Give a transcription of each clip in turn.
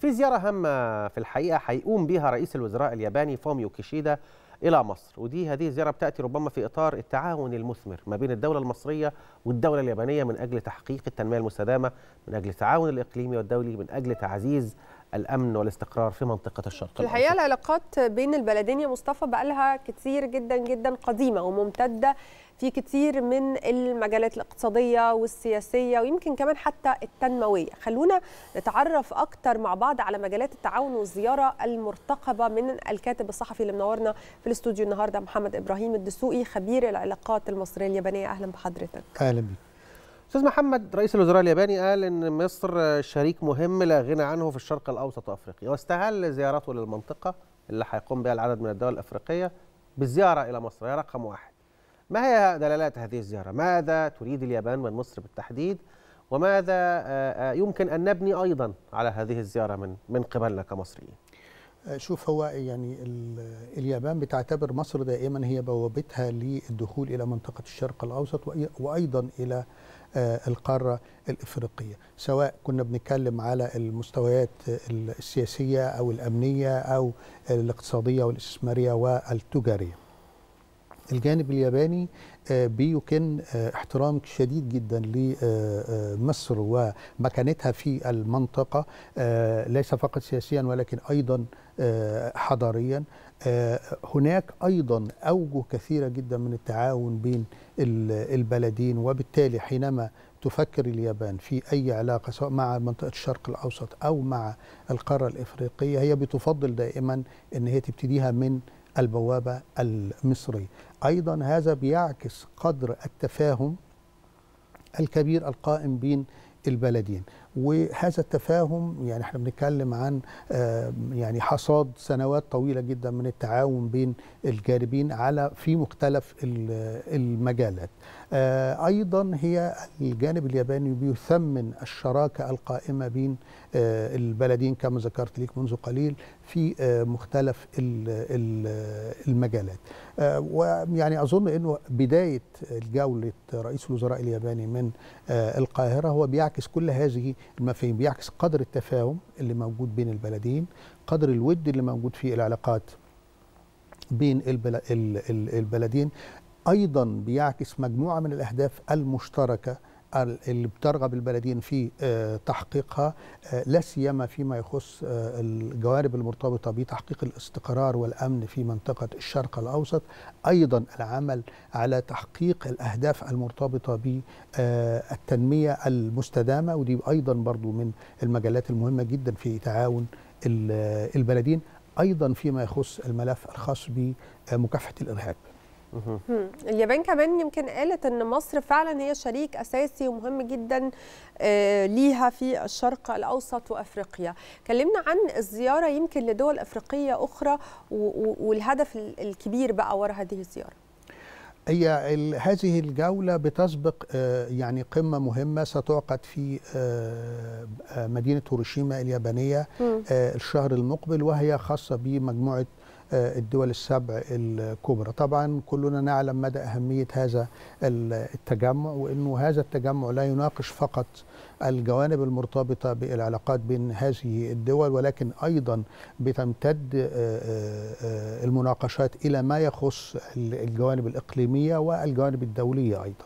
في زيارة هامة في الحقيقة هيقوم بها رئيس الوزراء الياباني فوميو كيشيدا إلى مصر ودي هذه الزيارة بتأتي ربما في إطار التعاون المثمر ما بين الدولة المصرية والدولة اليابانية من أجل تحقيق التنمية المستدامة من أجل التعاون الإقليمي والدولي من أجل تعزيز الامن والاستقرار في منطقه الشرق الاوسط الحقيقه العلاقات بين البلدين يا مصطفى بقى لها كتير جدا جدا قديمه وممتده في كتير من المجالات الاقتصاديه والسياسيه ويمكن كمان حتى التنمويه خلونا نتعرف اكتر مع بعض على مجالات التعاون والزياره المرتقبه من الكاتب الصحفي اللي منورنا في الاستوديو النهارده محمد ابراهيم الدسوقي خبير العلاقات المصريه اليابانيه اهلا بحضرتك اهلا بك استاذ محمد رئيس الوزراء الياباني قال ان مصر شريك مهم لا غنى عنه في الشرق الاوسط وافريقيا واستهل زيارته للمنطقه اللي هيقوم بها العدد من الدول الافريقيه بالزياره الى مصر هي رقم واحد ما هي دلالات هذه الزياره ماذا تريد اليابان من مصر بالتحديد وماذا آه، آه، يمكن ان نبني ايضا على هذه الزياره من من قبلنا كمصريين آه، شوف هو يعني اليابان بتعتبر مصر دائما هي بوابتها للدخول الى منطقه الشرق الاوسط وايضا الى آه، القارة الإفريقية سواء كنا بنتكلم على المستويات السياسية أو الأمنية أو الاقتصادية والاستثمارية والتجارية الجانب الياباني آه، بيكن آه، احترام شديد جدا لمصر ومكانتها في المنطقة ليس فقط سياسيا ولكن أيضا حضاريا آه، هناك ايضا اوجه كثيره جدا من التعاون بين البلدين وبالتالي حينما تفكر اليابان في أي علاقة سواء مع منطقة الشرق الأوسط أو مع القارة الإفريقية هي بتفضل دائما أن هي تبتديها من البوابة المصرية أيضا هذا بيعكس قدر التفاهم الكبير القائم بين البلدين وهذا التفاهم يعني احنا بنتكلم عن آه، يعني حصاد سنوات طويله جدا من التعاون بين الجانبين على في مختلف المجالات آه، ايضا هي الجانب الياباني بيثمن الشراكه القائمه بين آه، البلدين كما ذكرت لك منذ قليل في مختلف المجالات ويعني اظن انه بدايه جوله رئيس الوزراء الياباني من القاهره هو بيعكس كل هذه المفاهيم بيعكس قدر التفاهم اللي موجود بين البلدين قدر الود اللي موجود في العلاقات بين البلدين ايضا بيعكس مجموعه من الاهداف المشتركه اللي بترغب البلدين في آه، تحقيقها آه، لا سيما فيما يخص آه، الجوانب المرتبطه بتحقيق الاستقرار والامن في منطقه الشرق الاوسط ايضا العمل على تحقيق الاهداف المرتبطه بالتنميه المستدامه ودي ايضا برضو من المجالات المهمه جدا في تعاون البلدين ايضا فيما يخص الملف الخاص بمكافحه الارهاب اليابان كمان يمكن قالت ان مصر فعلا هي شريك اساسي ومهم جدا آه، ليها في الشرق الاوسط وافريقيا كلمنا عن الزياره يمكن لدول افريقيه اخرى والهدف الكبير بقى وراء هذه الزياره هي هذه الجولة بتسبق آه، يعني قمة مهمة ستعقد في آه، مدينة هيروشيما اليابانية الشهر المقبل وهي خاصة بمجموعة آه، الدول السبع الكبرى طبعا كلنا نعلم مدى أهمية هذا التجمع وأنه هذا التجمع لا يناقش فقط الجوانب المرتبطة بالعلاقات بين هذه الدول ولكن أيضا بتمتد آه، آه، المناقشات إلى ما يخص الجوانب الإقليمية والجوانب الدولية أيضا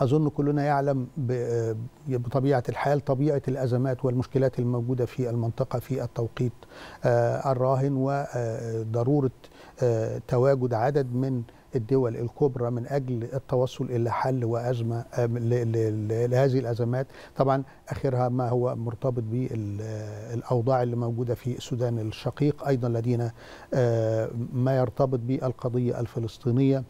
أظن كلنا يعلم آه، بطبيعة الحال طبيعة الأزمات والمشكلات الموجودة في المنطقة في التوقيت آه، الراهن وضرورة آه، تواجد عدد من الدول الكبرى من اجل التوصل الى حل وازمه لهذه الازمات طبعا اخرها ما هو مرتبط بالاوضاع اللي موجوده في السودان الشقيق ايضا لدينا ما يرتبط بالقضيه الفلسطينيه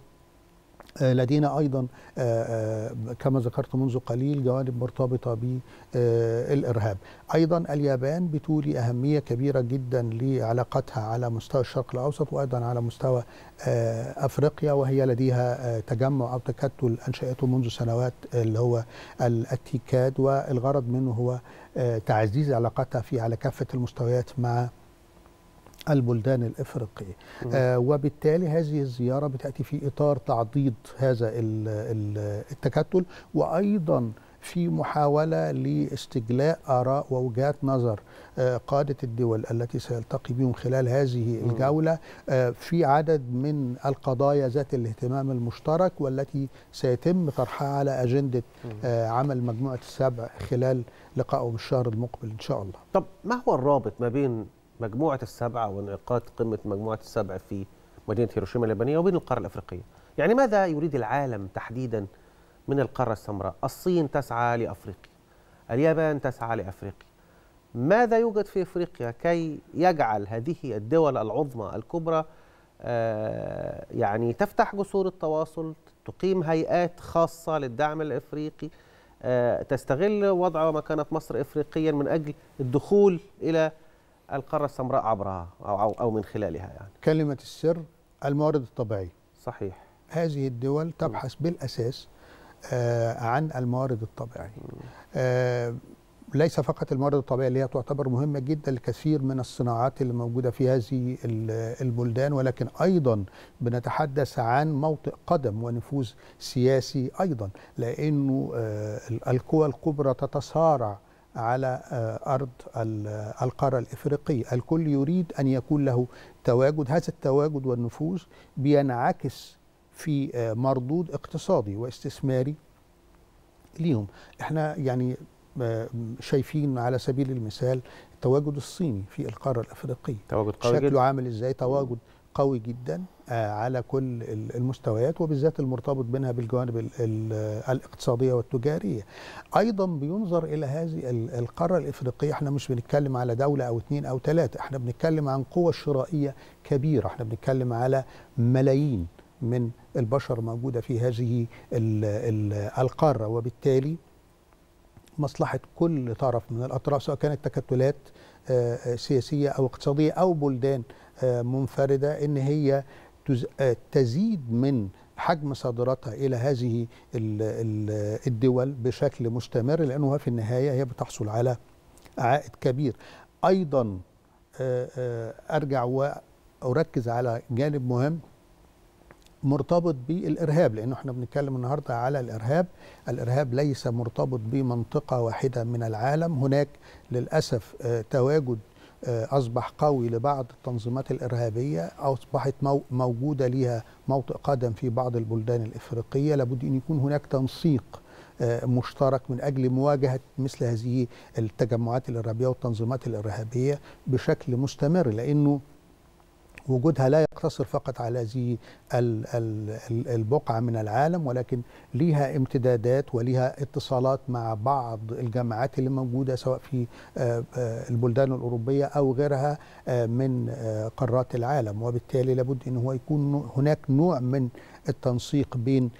آه، لدينا ايضا آه، آه، كما ذكرت منذ قليل جوانب مرتبطه بالارهاب ايضا اليابان بتولي اهميه كبيره جدا لعلاقتها على مستوى الشرق الاوسط وايضا على مستوى افريقيا وهي لديها تجمع او تكتل انشاته منذ سنوات اللي هو التيكاد والغرض منه هو تعزيز علاقتها في على كافه المستويات مع البلدان الإفريقية آه وبالتالي هذه الزيارة بتأتي في إطار تعضيد هذا التكتل وأيضا في محاولة لاستجلاء آراء ووجهات نظر آه، قادة الدول التي سيلتقي بهم خلال هذه الجولة آه، في عدد من القضايا ذات الاهتمام المشترك والتي سيتم طرحها على أجندة آه، عمل مجموعة السبع خلال لقائهم الشهر المقبل إن شاء الله طب ما هو الرابط ما بين مجموعة السبعة وانعقاد قمة مجموعة السبع في مدينة هيروشيما اليابانية وبين القارة الأفريقية يعني ماذا يريد العالم تحديدا من القارة السمراء الصين تسعى لأفريقيا اليابان تسعى لأفريقيا ماذا يوجد في أفريقيا كي يجعل هذه الدول العظمى الكبرى آه، يعني تفتح جسور التواصل تقيم هيئات خاصة للدعم الإفريقي آه، تستغل وضع ومكانة مصر إفريقيا من أجل الدخول إلى القاره السمراء عبرها او او من خلالها يعني كلمه السر الموارد الطبيعيه صحيح هذه الدول تبحث بالاساس آه، عن الموارد الطبيعيه آه، ليس فقط الموارد الطبيعيه اللي هي تعتبر مهمه جدا لكثير من الصناعات اللي موجوده في هذه البلدان ولكن ايضا بنتحدث عن موطئ قدم ونفوذ سياسي ايضا لانه آه، القوى الكبرى تتصارع على آه، أرض القارة الإفريقية الكل يريد أن يكون له تواجد هذا التواجد والنفوذ بينعكس في آه، مردود اقتصادي واستثماري ليهم احنا يعني آه، شايفين على سبيل المثال التواجد الصيني في القاره الافريقيه تواجد قوي شكله جدا. عامل ازاي تواجد قوي جدا آه، على كل المستويات وبالذات المرتبط بينها بالجوانب الاقتصادية والتجارية أيضا بينظر إلى هذه القارة الإفريقية احنا مش بنتكلم على دولة أو اثنين أو ثلاثة احنا بنتكلم عن قوة شرائية كبيرة احنا بنتكلم على ملايين من البشر موجودة في هذه القارة وبالتالي مصلحة كل طرف من الأطراف سواء كانت تكتلات آه، آه، سياسية أو اقتصادية أو بلدان آه، منفردة إن هي آه، تزيد من حجم صادراتها الى هذه الدول بشكل مستمر لأنها في النهايه هي بتحصل على عائد كبير ايضا آه، ارجع واركز على جانب مهم مرتبط بالارهاب لانه احنا بنتكلم النهارده على الارهاب الارهاب ليس مرتبط بمنطقه واحده من العالم هناك للاسف تواجد آه، أصبح قوي لبعض التنظيمات الإرهابية أصبحت موجودة لها موطئ قدم في بعض البلدان الإفريقية لابد أن يكون هناك تنسيق آه، مشترك من أجل مواجهة مثل هذه التجمعات الإرهابية والتنظيمات الإرهابية بشكل مستمر لأنه وجودها لا يقتصر فقط على هذه البقعة من العالم ولكن ليها امتدادات وليها اتصالات مع بعض الجامعات اللي موجودة سواء في آه، آه، البلدان الأوروبية أو غيرها آه، من قارات العالم وبالتالي لابد أن هو يكون هناك نوع من التنسيق بين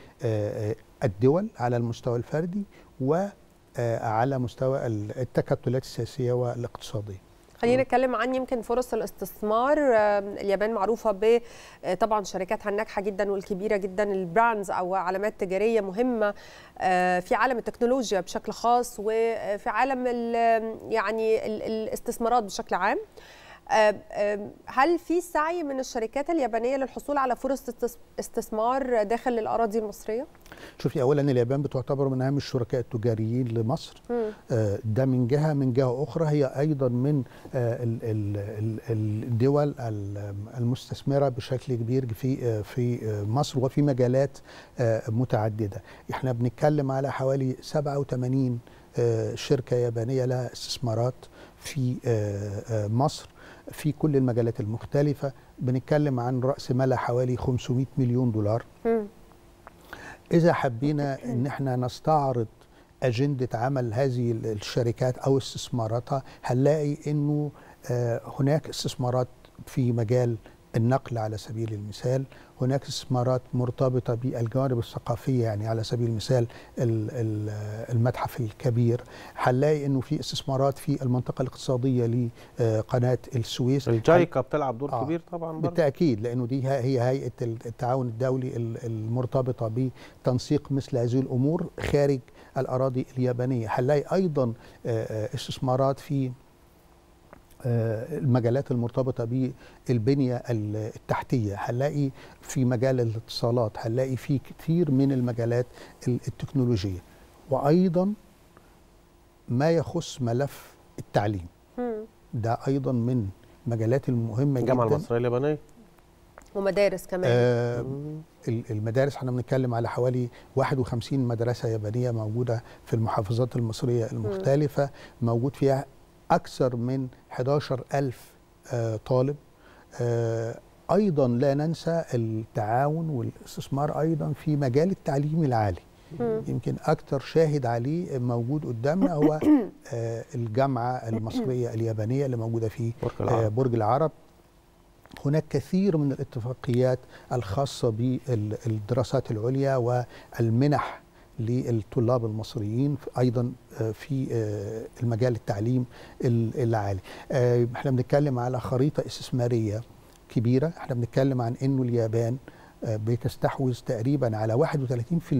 الدول على المستوى الفردي وعلى مستوى التكتلات السياسية والاقتصادية خلينا نتكلم عن يمكن فرص الاستثمار اليابان معروفه ب آه، طبعا شركاتها الناجحه جدا والكبيره جدا البراندز او علامات تجاريه مهمه آه، في عالم التكنولوجيا بشكل خاص وفي عالم يعني الاستثمارات بشكل عام آه، آه، هل في سعي من الشركات اليابانيه للحصول على فرص استثمار داخل الاراضي المصريه؟ شوفي اولا اليابان بتعتبر من اهم الشركاء التجاريين لمصر آه، ده من جهه من جهه اخرى هي ايضا من الدول المستثمره بشكل كبير في في مصر وفي مجالات متعدده احنا بنتكلم على حوالي 87 شركه يابانيه لها استثمارات في مصر في كل المجالات المختلفة بنتكلم عن رأس مال حوالي 500 مليون دولار إذا حبينا أن احنا نستعرض أجندة عمل هذه الشركات أو استثماراتها هنلاقي أنه آه، هناك استثمارات في مجال النقل على سبيل المثال هناك استثمارات مرتبطة بالجوانب الثقافية يعني على سبيل المثال المتحف الكبير هنلاقي انه في استثمارات في المنطقة الاقتصادية لقناة آه، السويس الجايكا بتلعب دور آه كبير طبعا برضه. بالتأكيد لانه دي هي هيئة التعاون الدولي المرتبطة بتنسيق مثل هذه الامور خارج الأراضي اليابانية هنلاقي أيضا آه، آه، استثمارات في آه، المجالات المرتبطة بالبنية التحتية هنلاقي في مجال الاتصالات هنلاقي في كثير من المجالات التكنولوجية وأيضا ما يخص ملف التعليم ده أيضا من مجالات المهمة جدا الجامعة المصرية اليابانية ومدارس كمان آه المدارس احنا بنتكلم على حوالي 51 مدرسة يابانية موجودة في المحافظات المصرية المختلفة م. موجود فيها أكثر من 11000 آه، طالب آه، أيضا لا ننسى التعاون والاستثمار أيضا في مجال التعليم العالي يمكن أكثر شاهد عليه موجود قدامنا هو آه، الجامعة المصرية اليابانية اللي موجودة في برج العرب هناك كثير من الاتفاقيات الخاصة بالدراسات العليا والمنح للطلاب المصريين ايضا آه، في آه، المجال التعليم العالي آه، احنا بنتكلم على خريطه استثماريه كبيره احنا بنتكلم عن انه اليابان بتستحوذ تقريبا على 31%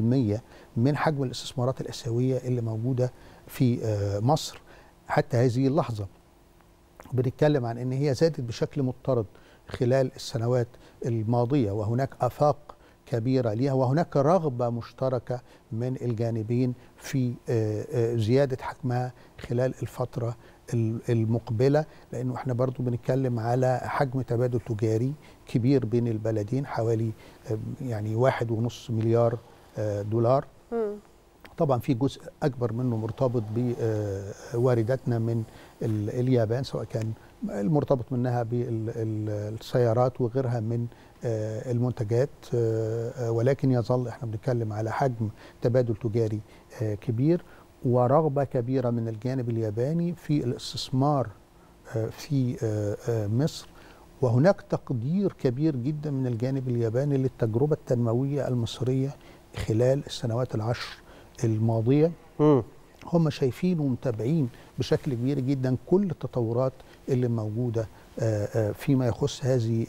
من حجم الاستثمارات الاسيويه اللي موجوده في مصر حتى هذه اللحظه بنتكلم عن ان هي زادت بشكل مضطرد خلال السنوات الماضيه وهناك افاق كبيرة ليها وهناك رغبة مشتركة من الجانبين في آه، آه، زيادة حجمها خلال الفترة المقبله لانه احنا برضو بنتكلم على حجم تبادل تجاري كبير بين البلدين حوالي آه، يعني واحد ونص مليار دولار طبعا في جزء اكبر منه مرتبط بوارداتنا من اليابان سواء كان المرتبط منها بالسيارات وغيرها من آه، المنتجات آه، آه، ولكن يظل احنا بنتكلم على حجم تبادل تجاري كبير ورغبه كبيره من الجانب الياباني في الاستثمار في مصر وهناك تقدير كبير جدا من الجانب الياباني للتجربه التنمويه المصريه خلال السنوات العشر الماضيه هم شايفين ومتابعين بشكل كبير جدا كل التطورات اللي موجوده آه، آه، فيما يخص هذه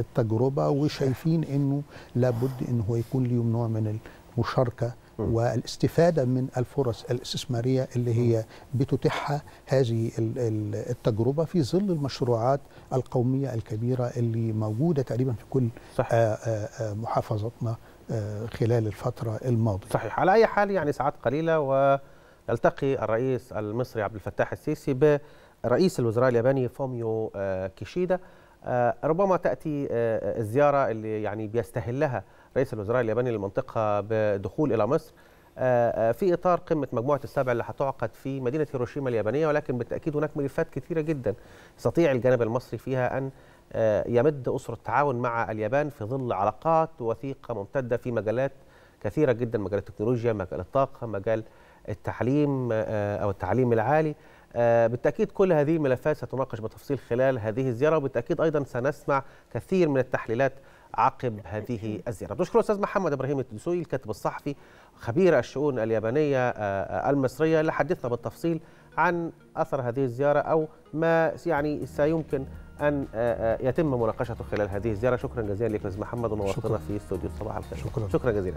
التجربه وشايفين انه لابد انه هو يكون ليهم نوع من المشاركه والاستفاده من الفرص الاستثماريه اللي هي بتتيحها هذه التجربه في ظل المشروعات القوميه الكبيره اللي موجوده تقريبا في كل محافظاتنا آه، محافظتنا خلال الفتره الماضيه. صحيح، على اي حال يعني ساعات قليله ويلتقي الرئيس المصري عبد الفتاح السيسي ب رئيس الوزراء الياباني فوميو آه، كيشيدا آه، ربما تاتي آه، الزياره اللي يعني بيستهلها رئيس الوزراء الياباني للمنطقه بدخول الى مصر في اطار قمه مجموعه السبع اللي هتعقد في مدينه هيروشيما اليابانيه ولكن بالتاكيد هناك ملفات كثيره جدا يستطيع الجانب المصري فيها ان يمد اسر التعاون مع اليابان في ظل علاقات وثيقه ممتده في مجالات كثيره جدا مجال التكنولوجيا مجال الطاقه مجال التعليم او التعليم العالي آه، بالتأكيد كل هذه الملفات ستناقش بالتفصيل خلال هذه الزيارة وبالتأكيد أيضا سنسمع كثير من التحليلات عقب هذه الزيارة نشكر الأستاذ محمد إبراهيم التدسوي الكاتب الصحفي خبير الشؤون اليابانية آه، آه، المصرية اللي حدثنا بالتفصيل عن أثر هذه الزيارة أو ما يعني سيمكن أن يتم مناقشته خلال هذه الزيارة شكرا جزيلا لك أستاذ محمد ونورتنا في استوديو صباح الخير شكرا, شكرا جزيلا